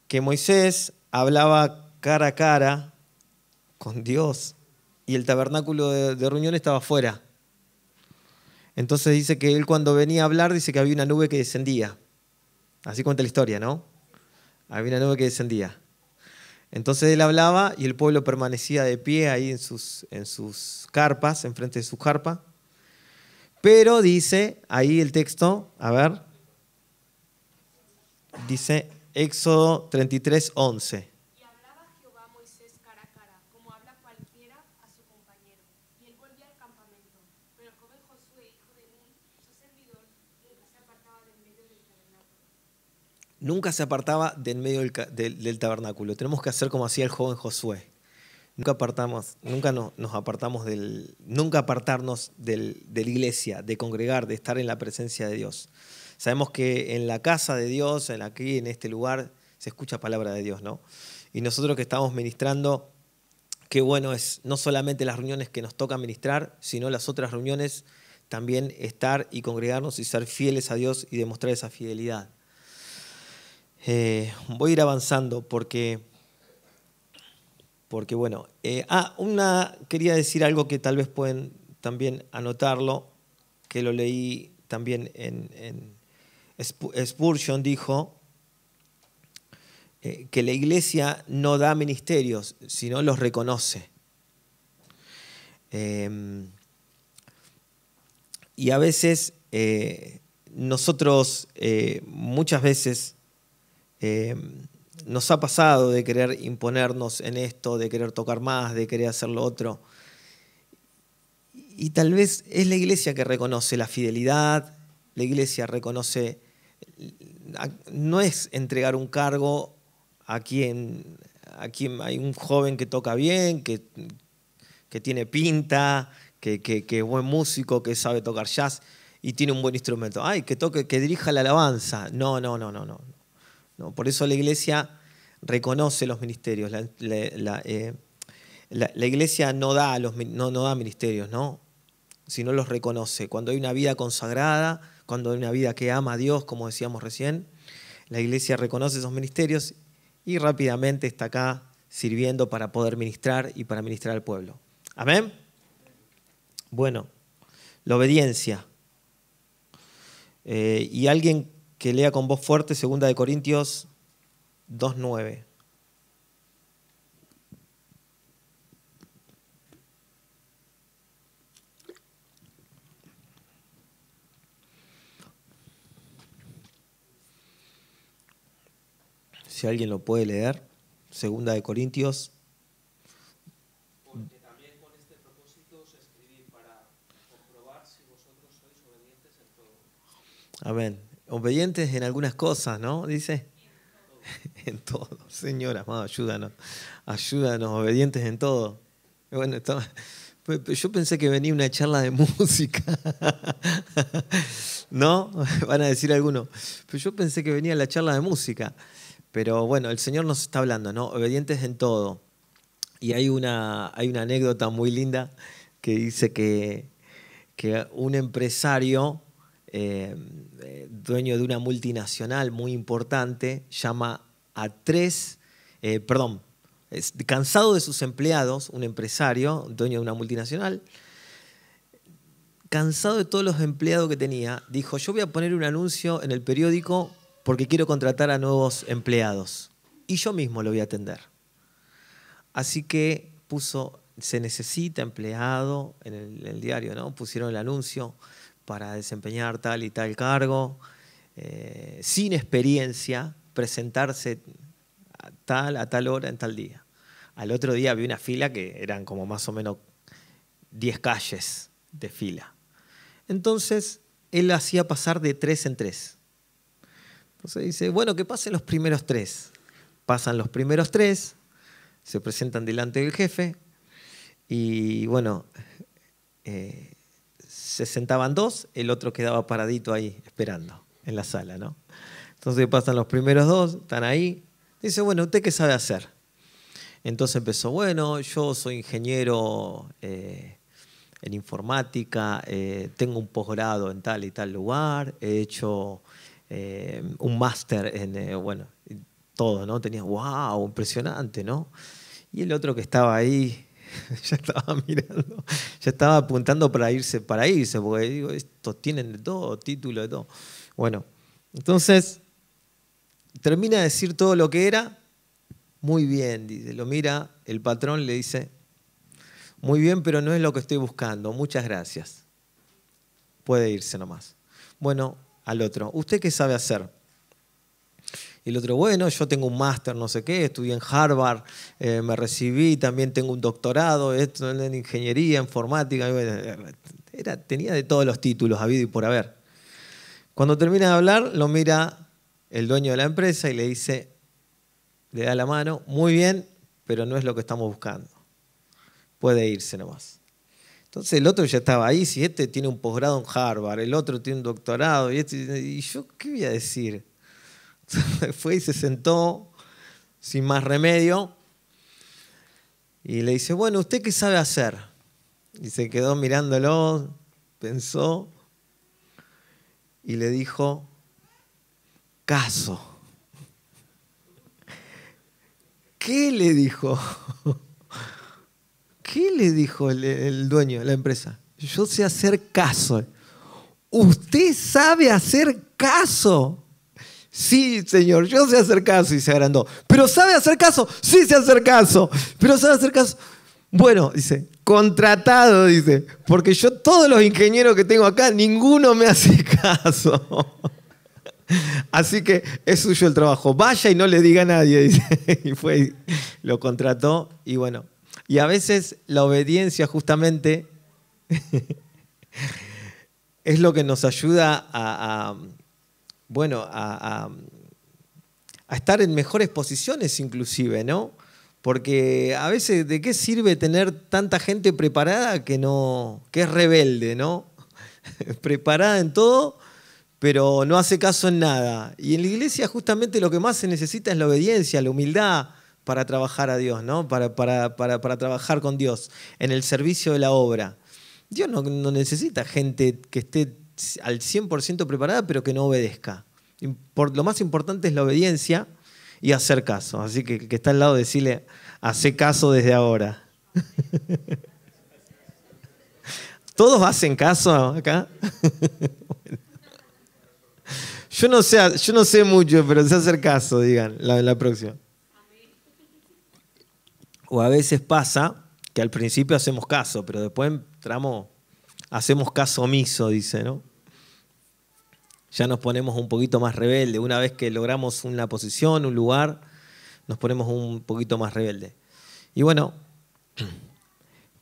que Moisés hablaba cara a cara con Dios y el tabernáculo de, de reunión estaba afuera. Entonces dice que él cuando venía a hablar dice que había una nube que descendía Así cuenta la historia, ¿no? Había una nube que descendía. Entonces él hablaba y el pueblo permanecía de pie ahí en sus, en sus carpas, enfrente de su carpa. Pero dice ahí el texto, a ver, dice Éxodo 33, 11. nunca se apartaba del medio del, tabernáculo. Tenemos que hacer como hacía el joven Josué. Nunca, apartamos, nunca nos apartamos del, nunca apartarnos del, de la iglesia, de congregar, de estar en la presencia de Dios. Sabemos que en la casa de Dios, en aquí, en este lugar, se escucha palabra de Dios, ¿no? Y nosotros que estamos ministrando, qué bueno es no solamente las reuniones que nos toca ministrar, sino las otras reuniones, también estar y congregarnos y ser fieles a Dios y demostrar esa fidelidad. Eh, voy a ir avanzando porque, porque bueno, eh, ah, una, quería decir algo que tal vez pueden también anotarlo, que lo leí también en, en dijo eh, que la iglesia no da ministerios, sino los reconoce. Em, y a veces nosotros, muchas veces, eh, nos ha pasado de querer imponernos en esto, de querer tocar más, de querer hacer lo otro. Y tal vez es la iglesia que reconoce la fidelidad, la iglesia reconoce, no es entregar un cargo a quien, a quien hay un joven que toca bien, que, que tiene pinta, que, es buen músico, que sabe tocar jazz y tiene un buen instrumento. Ay, que toque, que dirija la alabanza. No, no, no, no, no. Por eso la iglesia reconoce los ministerios. La, eh, iglesia no da, ministerios, sino los reconoce. Cuando hay una vida consagrada, cuando hay una vida que ama a Dios, como decíamos recién, la iglesia reconoce esos ministerios y rápidamente está acá sirviendo para poder ministrar y para ministrar al pueblo. Amén. Bueno, la obediencia. Eh, y alguien que lea con voz fuerte Segunda de Corintios 2.9. Si alguien lo puede leer, Segunda de Corintios obedientes en algunas cosas, ¿no? Dice. En todo, Señora, ayúdanos. Ayúdanos, obedientes en todo. Bueno, yo pensé que venía una charla de música. ¿No? Van a decir algunos. Pero yo pensé que venía la charla de música. Pero bueno, el Señor nos está hablando, ¿no? Obedientes en todo. Y hay una, hay una anécdota muy linda que dice que, que un empresario Em, eh, dueño de una multinacional muy importante, llama a tres, eh, perdón, cansado de sus empleados, un empresario, dueño de una multinacional, cansado de todos los empleados que tenía, dijo, yo voy a poner un anuncio en el periódico porque quiero contratar a nuevos empleados y yo mismo lo voy a atender. Así que puso, se necesita empleado en el, en el diario, ¿no? Pusieron el anuncio para desempeñar tal y tal cargo, eh, sin experiencia, presentarse a tal, a tal hora, en tal día. Al otro día vi una fila que eran como más o menos 10 calles de fila. Entonces, él hacía pasar de tres en tres. Entonces dice, bueno, que pasen los primeros tres. Pasan los primeros tres, se presentan delante del jefe y bueno, eh, se sentaban dos, el otro quedaba paradito ahí esperando en la sala, ¿no? Entonces pasan los primeros dos, están ahí. Dice, bueno, ¿usted qué sabe hacer? Entonces empezó, bueno, yo soy ingeniero eh, en informática, eh, tengo un posgrado en tal y tal lugar, he hecho eh, un máster en, bueno, todo, ¿no? Tenía, wow, impresionante, ¿no? Y el otro que estaba ahí ya estaba mirando, ya estaba apuntando para irse, para irse, porque digo, estos tienen de todo, título de todo. Bueno, entonces termina de decir todo lo que era, muy bien, dice, lo mira, el patrón le dice, muy bien, pero no es lo que estoy buscando, muchas gracias. Puede irse nomás. Bueno, al otro, ¿usted qué sabe hacer? Y el otro, bueno, yo tengo un máster, no sé qué, estudié en Harvard, eh, me recibí, también tengo un doctorado en ingeniería, informática. Era, tenía de todos los títulos, habido y por haber. Cuando termina de hablar, lo mira el dueño de la empresa y le dice, le da la mano, muy bien, pero no es lo que estamos buscando. Puede irse nomás. Entonces el otro ya estaba ahí, si este tiene un posgrado en Harvard, el otro tiene un doctorado, y este, yo qué voy a decir. Fue y se sentó sin más remedio. Y le dice, bueno, ¿usted qué sabe hacer? Y se quedó mirándolo, pensó y le dijo, caso. ¿Qué le dijo? ¿Qué le dijo el, el dueño de la empresa? Yo sé hacer caso. Usted sabe hacer caso. Sí, señor, yo sé hacer caso y se agrandó. Pero sabe hacer caso, sí sé hacer caso, pero sabe hacer caso. Bueno, dice, contratado, dice, porque yo todos los ingenieros que tengo acá, ninguno me hace caso. Así que es suyo el trabajo. Vaya y no le diga a nadie, dice. Y fue, y lo contrató y bueno. Y a veces la obediencia justamente es lo que nos ayuda a bueno, a, estar en mejores posiciones inclusive, ¿no? Porque a veces, ¿de qué sirve tener tanta gente preparada que no, que es rebelde, ¿no? preparada en todo, pero no hace caso en nada. Y en la iglesia justamente lo que más se necesita es la obediencia, la humildad para trabajar a Dios, ¿no? Para, trabajar con Dios en el servicio de la obra. Dios no, no necesita gente que esté al 100% preparada, pero que no obedezca. lo más importante es la obediencia y hacer caso. Así que el que está al lado, decirle, hace caso desde ahora. ¿Todos hacen caso acá? yo, no sé, yo no sé mucho, pero sé hacer caso, digan, la, la próxima. O a veces pasa que al principio hacemos caso, pero después entramos hacemos caso omiso, dice, ¿no? Ya nos ponemos un poquito más rebelde. Una vez que logramos una posición, un lugar, nos ponemos un poquito más rebelde. Y bueno,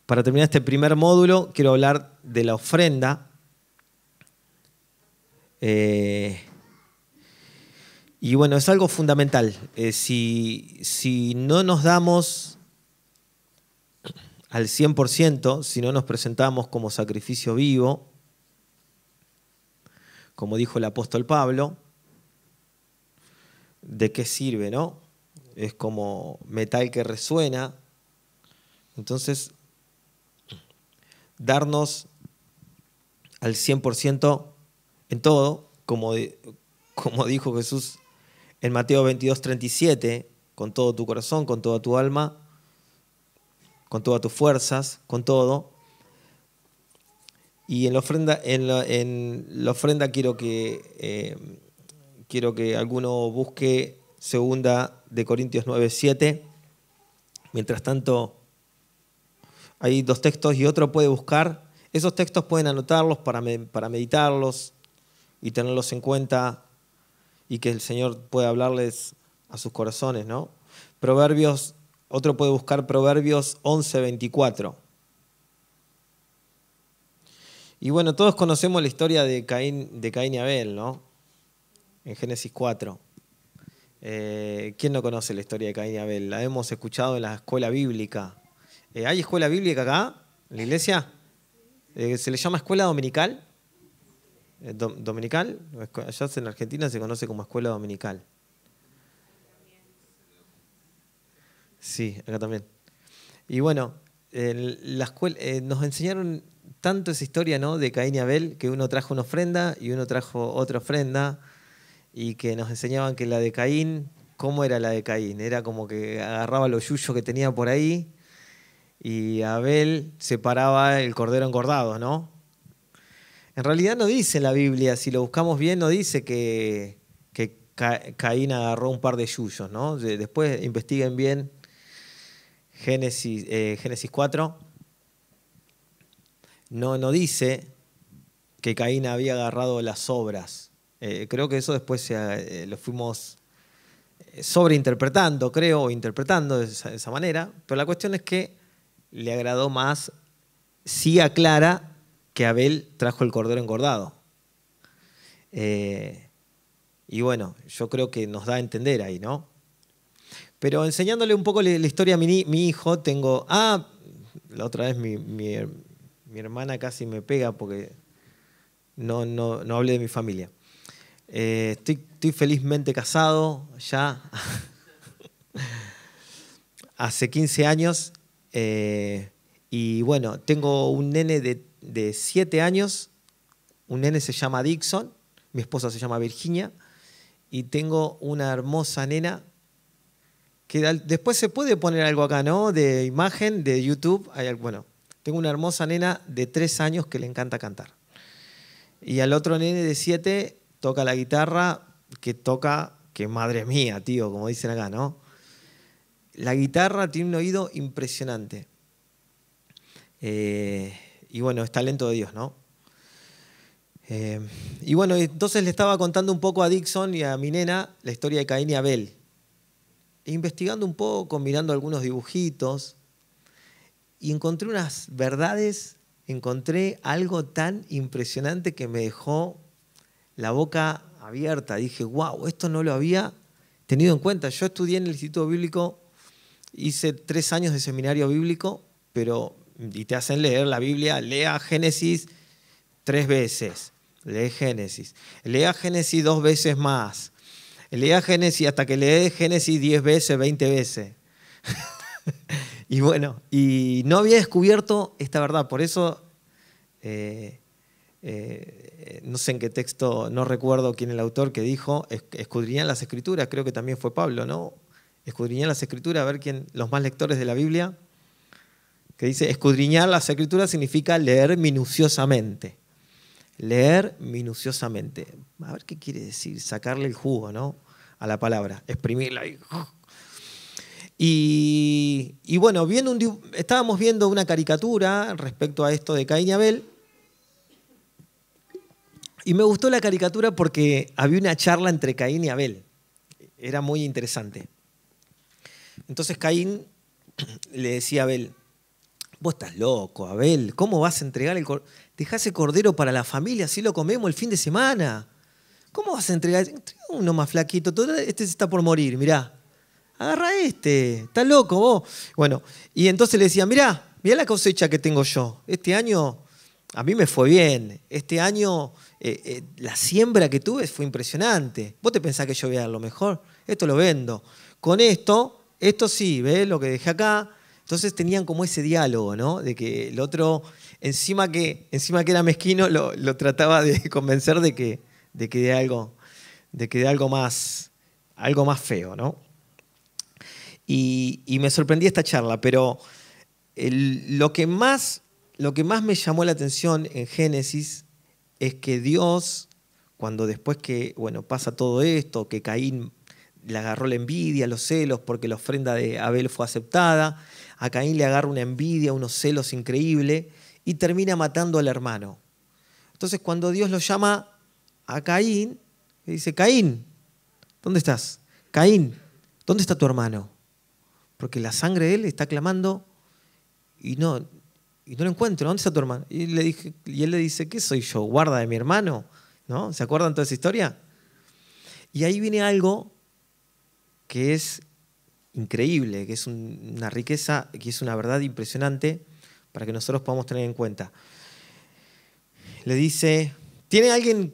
para terminar este primer módulo, quiero hablar de la ofrenda. Eh, y bueno, es algo fundamental. Eh, si, si no nos damos al 100% si no nos presentamos como sacrificio vivo, como dijo el apóstol Pablo, ¿de qué sirve, no? Es como metal que resuena. Entonces, darnos al 100% en todo, como, como dijo Jesús en Mateo 22, 37, con todo tu corazón, con toda tu alma, con todas tus fuerzas, con todo. Y en la ofrenda, quiero que eh, quiero que alguno busque segunda de Corintios 9.7. Mientras tanto, hay dos textos y otro puede buscar. Esos textos pueden anotarlos para, para meditarlos y tenerlos en cuenta y que el Señor pueda hablarles a sus corazones, ¿no? Proverbios otro puede buscar Proverbios 11, 24. Y bueno, todos conocemos la historia de Caín, de Caín y Abel, ¿no? En Génesis 4. Eh, ¿Quién no conoce la historia de Caín y Abel? La hemos escuchado en la escuela bíblica. Eh, ¿Hay escuela bíblica acá, en la iglesia? Eh, ¿Se le llama escuela dominical? ¿Dominical? Allá en Argentina se conoce como escuela dominical. Sí, acá también. Y bueno, eh, nos enseñaron tanto esa historia ¿no? de Caín y Abel, que uno trajo una ofrenda y uno trajo otra ofrenda, y que nos enseñaban que la de Caín, ¿cómo era la de Caín? Era como que agarraba los yuyos que tenía por ahí y Abel separaba el cordero encordado, ¿no? En realidad no dice en la Biblia, si lo buscamos bien, no dice que, que Caín agarró un par de yuyos, ¿no? Después investiguen bien Génesis, eh, Génesis 4, no, no dice que Caín había agarrado las obras. Eh, creo que eso después eh, lo fuimos sobreinterpretando, creo, o interpretando de esa, manera, pero la cuestión es que le agradó más, sí aclara que Abel trajo el cordero engordado. y bueno, yo creo que nos da a entender ahí, ¿no? Pero enseñándole un poco la, historia a mi, hijo, tengo. Ah, la otra vez mi, hermana casi me pega porque no, no, hablé de mi familia. Eh, estoy, felizmente casado ya hace 15 años. Eh, y bueno, tengo un nene de, de 7 años. Un nene se llama Dixon. Mi esposa se llama Virginia. Y tengo una hermosa nena después se puede poner algo acá, ¿no? De imagen, de YouTube. Bueno, tengo una hermosa nena de tres años que le encanta cantar. Y al otro nene de siete toca la guitarra, que toca, que madre mía, tío, como dicen acá, ¿no? La guitarra tiene un oído impresionante. Eh, y bueno, es talento de Dios, ¿no? Eh, y bueno, entonces le estaba contando un poco a Dixon y a mi nena la historia de Caín y Abel investigando un poco, combinando algunos dibujitos, y encontré unas verdades, encontré algo tan impresionante que me dejó la boca abierta. Dije, wow, esto no lo había tenido en cuenta. Yo estudié en el Instituto Bíblico, hice tres años de seminario bíblico, pero y te hacen leer la Biblia, lea Génesis tres veces, lee Génesis, lea Génesis dos veces más, Leía Génesis hasta que lee Génesis 10 veces, 20 veces. y bueno, y no había descubierto esta verdad, por eso eh, eh, no sé en qué texto, no recuerdo quién el autor que dijo, escudriñan las escrituras, creo que también fue Pablo, ¿no? Escudriñar las escrituras, a ver quién, los más lectores de la Biblia, que dice, escudriñar las escrituras significa leer minuciosamente. Leer minuciosamente. A ver qué quiere decir, sacarle el jugo, ¿no? a la palabra, exprimirla. Y, y, bueno, viendo estábamos viendo una caricatura respecto a esto de Caín y Abel. Y me gustó la caricatura porque había una charla entre Caín y Abel. Era muy interesante. Entonces Caín le decía a Abel, vos estás loco, Abel, ¿cómo vas a entregar el cordero? ese cordero para la familia, así lo comemos el fin de semana. ¿Cómo vas a entregar? Uno más flaquito, todo, este está por morir, mirá. Agarra este, está loco vos. Bueno, y entonces le decían, mirá, mirá la cosecha que tengo yo. Este año a mí me fue bien. Este año eh, eh, la siembra que tuve fue impresionante. Vos te pensás que yo voy a dar lo mejor. Esto lo vendo. Con esto, esto sí, ¿ves lo que dejé acá? Entonces tenían como ese diálogo, ¿no? De que el otro, encima que, encima que era mezquino, lo trataba de convencer de que, de que de algo, que algo más, algo más feo, ¿no? Y, me sorprendí esta charla, pero lo, que más, lo que más me llamó la atención en Génesis es que Dios, cuando después que bueno, pasa todo esto, que Caín le agarró la envidia, los celos, porque la ofrenda de Abel fue aceptada, a Caín le agarra una envidia, unos celos increíbles, y termina matando al hermano. Entonces cuando Dios lo llama a Caín, le dice, Caín, ¿dónde estás? Caín, ¿dónde está tu hermano? Porque la sangre de él está clamando y no, no lo encuentro, ¿dónde está tu hermano? Y, le dije, y él le dice, ¿qué soy yo? Guarda de mi hermano, ¿no? ¿Se acuerdan toda esa historia? Y ahí viene algo que es increíble, que es una riqueza, que es una verdad impresionante para que nosotros podamos tener en cuenta. Le dice, ¿tiene alguien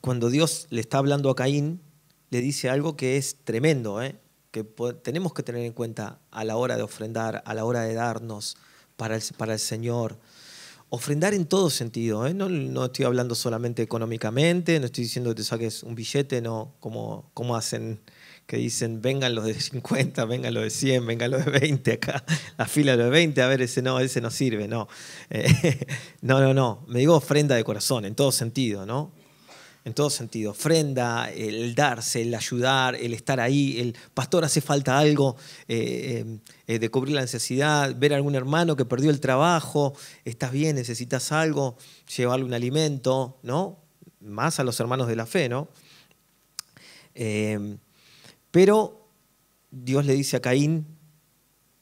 cuando Dios le está hablando a Caín, le dice algo que es tremendo, ¿eh? que tenemos que tener en cuenta a la hora de ofrendar, a la hora de darnos para el, para el Señor. Ofrendar en todo sentido, ¿eh? no, no, estoy hablando solamente económicamente, no estoy diciendo que te saques un billete, no, como, como hacen que dicen, vengan los de 50, vengan los de 100, vengan los de 20 acá, la fila de los de 20, a ver, ese no, ese no sirve, no. Eh, no, no, no, me digo ofrenda de corazón, en todo sentido, ¿no? en todo sentido. Ofrenda, el darse, el ayudar, el estar ahí, el pastor hace falta algo eh, eh, eh, de cubrir la necesidad, ver a algún hermano que perdió el trabajo, estás bien, necesitas algo, llevarle un alimento, ¿no? Más a los hermanos de la fe, ¿no? pero Dios le dice a Caín,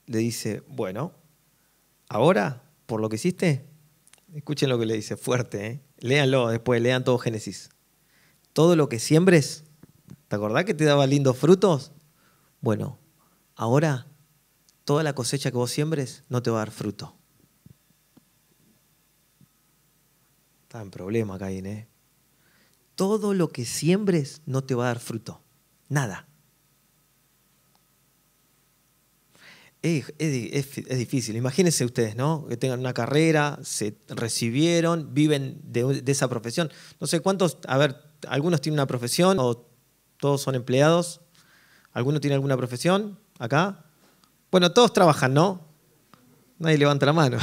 le dice, bueno, ahora, por lo que hiciste, escuchen lo que le dice, fuerte, léanlo, después lean todo Génesis todo lo que siembres, ¿te acordás que te daba lindos frutos? Bueno, ahora toda la cosecha que vos siembres no te va a dar fruto. Está en problema, Caín, ¿eh? Todo lo que siembres no te va a dar fruto. Nada. Es, difícil. Imagínense ustedes, ¿no? Que tengan una carrera, se recibieron, viven de, esa profesión. No sé cuántos, a ver, algunos tienen una profesión o todos son empleados. ¿Alguno tiene alguna profesión acá? Bueno, todos trabajan, ¿no? Nadie levanta la mano.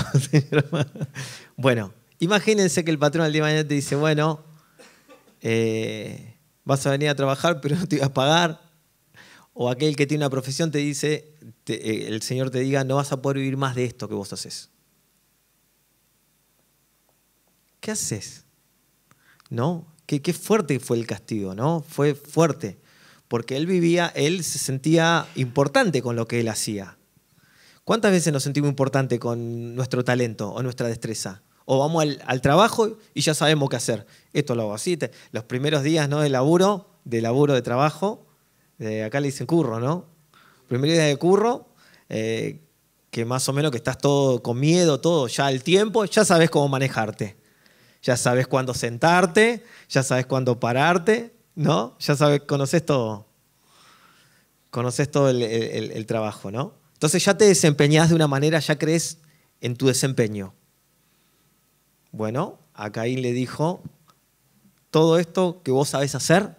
bueno, imagínense que el patrón al día de mañana te dice, bueno, eh, vas a venir a trabajar, pero no te vas a pagar. O aquel que tiene una profesión te dice, eh, el Señor te diga, no vas a poder vivir más de esto que vos haces. ¿Qué haces? No, qué, fuerte fue el castigo, ¿no? Fue fuerte, porque él vivía, él se sentía importante con lo que él hacía. ¿Cuántas veces nos sentimos importantes con nuestro talento o nuestra destreza? O vamos al, trabajo y ya sabemos qué hacer. Esto lo hago así. los primeros días ¿no? de laburo, de laburo de trabajo, de acá le dicen curro, ¿no? Primer día de curro, eh, que más o menos que estás todo con miedo, todo, ya el tiempo, ya sabes cómo manejarte. Ya sabes cuándo sentarte, ya sabes cuándo pararte, ¿no? Ya sabes, conoces todo. Conoces todo el, trabajo, ¿no? Entonces ya te desempeñás de una manera, ya crees en tu desempeño. Bueno, a Caín le dijo, todo esto que vos sabés hacer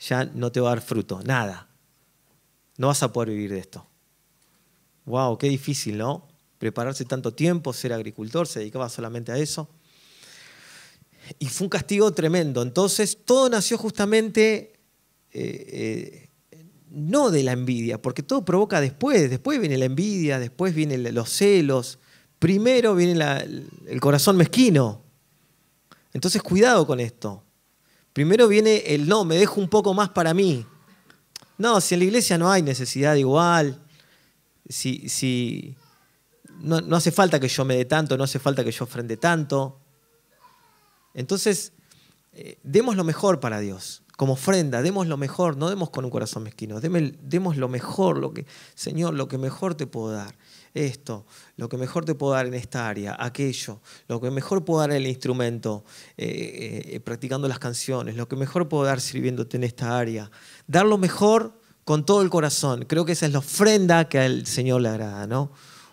ya no te va a dar fruto, nada. No vas a poder vivir de esto. Wow, qué difícil, ¿no? Prepararse tanto tiempo, ser agricultor, se dedicaba solamente a eso y fue un castigo tremendo. Entonces, todo nació justamente eh, eh, no de la envidia, porque todo provoca después, después viene la envidia, después vienen los celos, primero viene el corazón mezquino. Entonces, cuidado con esto. Primero viene el no, me dejo un poco más para mí. No, si en la iglesia no hay necesidad igual, si, si no, no hace falta que yo me dé tanto, no hace falta que yo ofrende tanto. Entonces, eh, demos lo mejor para Dios, como ofrenda, demos lo mejor, no demos con un corazón mezquino, demos lo mejor, lo que, Señor, lo que mejor te puedo dar, esto, lo que mejor te puedo dar en esta área, aquello, lo que mejor puedo dar en el instrumento, eh, eh, practicando las canciones, lo que mejor puedo dar sirviéndote en esta área, dar lo mejor con todo el corazón, creo que esa es la ofrenda que al Señor le agrada, ¿no?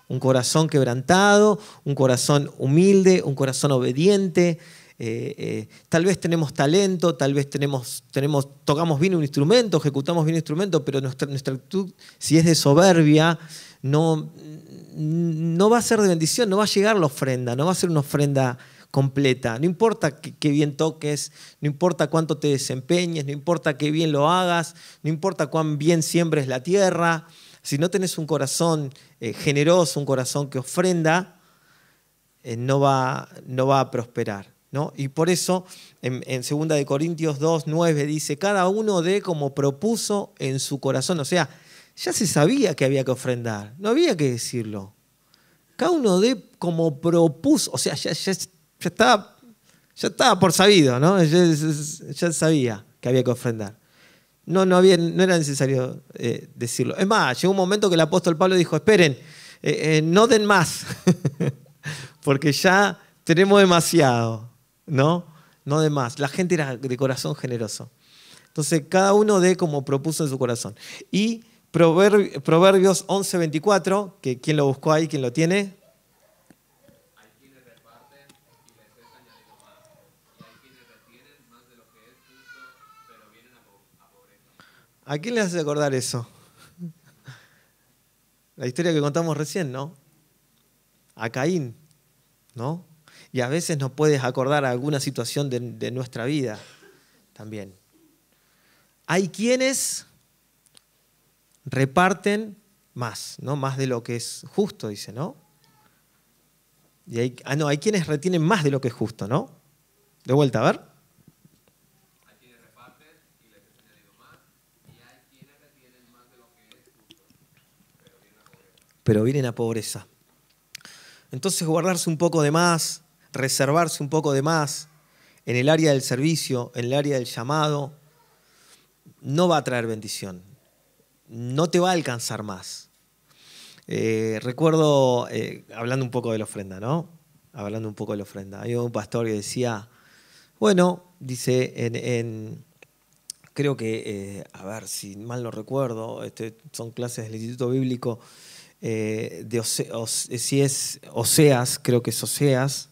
Un corazón quebrantado, un corazón humilde, un corazón obediente, eh, eh, tal vez tenemos talento, tal vez tenemos, tocamos bien un instrumento, ejecutamos bien un instrumento, pero nuestra, actitud, si es de soberbia, no, mm, no va a ser de bendición, no va a llegar la ofrenda, no va a ser una ofrenda completa. No importa qué bien toques, no importa cuánto te desempeñes, no importa qué bien lo hagas, no importa cuán bien siembres la tierra, si no tenés un corazón eh, generoso, un corazón que ofrenda, no va, no va a prosperar. Y por eso en, 2 segunda Corintios 2, 9 dice, cada uno dé como propuso en su corazón, o sea, ya se sabía que había que ofrendar, no había que decirlo. Cada uno dé como propuso, o sea, ya, estaba, ya estaba por sabido, Ya, sabía que había que ofrendar. No, no, había, no era necesario eh, decirlo. Es más, llegó un momento que el apóstol Pablo dijo, esperen, eh, eh, no den más, porque ya tenemos demasiado. ¿no? No de más. La gente era de corazón generoso. Entonces, cada uno de como propuso en su corazón. Y Proverbios 11:24, que quién lo buscó ahí, quién lo tiene. ¿A quién le hace acordar eso? La historia que contamos recién, ¿no? A Caín, ¿no? y a veces nos puedes acordar alguna situación de, nuestra vida también. Hay quienes reparten más, ¿no? Más de lo que es justo, dice, ¿no? ah, no, hay quienes retienen más de lo que es justo, ¿no? De vuelta, a ver. Hay quienes reparten y les más, y hay quienes retienen más de lo que es justo, pero Pero vienen a pobreza. Entonces guardarse un poco de más, reservarse un poco de más en el área del servicio, en el área del llamado, no va a traer bendición. No te va a alcanzar más. Eh, recuerdo, eh, hablando un poco de la ofrenda, ¿no? Hablando un poco de la ofrenda. Hay un pastor que decía, bueno, dice, en, creo que, eh, a ver si mal no recuerdo, este, son clases del Instituto Bíblico, de si es Oseas, creo que es Oseas,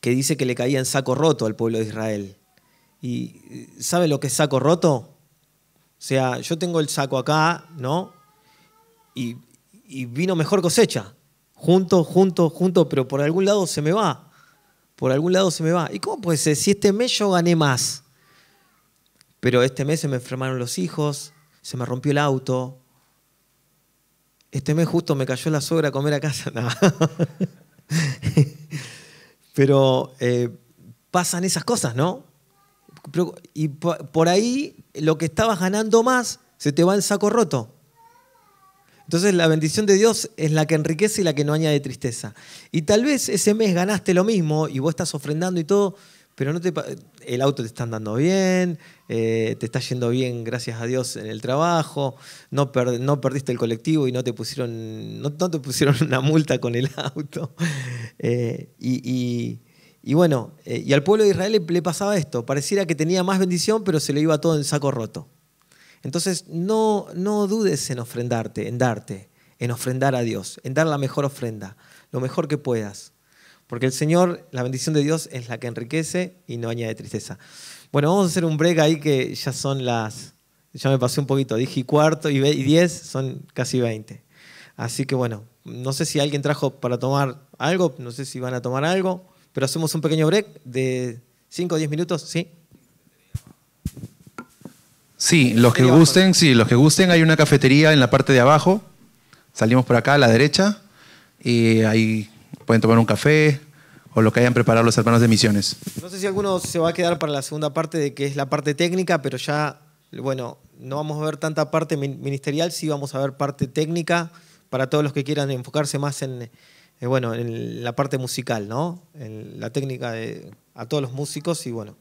que dice que le caía en saco roto al pueblo de Israel. ¿Y sabe lo que es saco roto? O sea, yo tengo el saco acá, ¿no? Y, vino mejor cosecha. Junto, junto, junto, pero por algún lado se me va. Por algún lado se me va. ¿Y cómo puede ser? Si este mes yo gané más, pero este mes se me enfermaron los hijos, se me rompió el auto, este mes justo me cayó la sogra a comer a casa. No. Pero eh, pasan esas cosas, ¿no? y por ahí lo que estabas ganando más se te va en saco roto. Entonces la bendición de Dios es la que enriquece y la que no añade tristeza. Y tal vez ese mes ganaste lo mismo y vos estás ofrendando y todo, pero no te, el auto te está andando bien, eh, te está yendo bien, gracias a Dios, en el trabajo, no, perdiste el colectivo y no te pusieron, no, te pusieron una multa con el auto. Eh, y, bueno, eh, y al pueblo de Israel le, pasaba esto, pareciera que tenía más bendición, pero se le iba todo en saco roto. Entonces, no, no dudes en ofrendarte, en darte, en ofrendar a Dios, en dar la mejor ofrenda, lo mejor que puedas. Porque el Señor, la bendición de Dios es la que enriquece y no añade tristeza. Bueno, vamos a hacer un break ahí que ya son las... Ya me pasé un poquito, dije cuarto y, diez, son casi veinte. Así que bueno, no sé si alguien trajo para tomar algo, no sé si van a tomar algo, pero hacemos un pequeño break de cinco o diez minutos, ¿sí? Sí, los que gusten, sí, los que gusten, hay una cafetería en la parte de abajo, salimos por acá a la derecha y hay pueden tomar un café o lo que hayan preparado los hermanos de misiones. No sé si alguno se va a quedar para la segunda parte de que es la parte técnica, pero ya, bueno, no vamos a ver tanta parte ministerial, sí vamos a ver parte técnica para todos los que quieran enfocarse más en, eh, bueno, en la parte musical, ¿no? En la técnica a todos los músicos y bueno,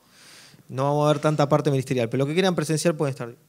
no vamos a ver tanta parte ministerial, pero lo que quieran presenciar pueden estar.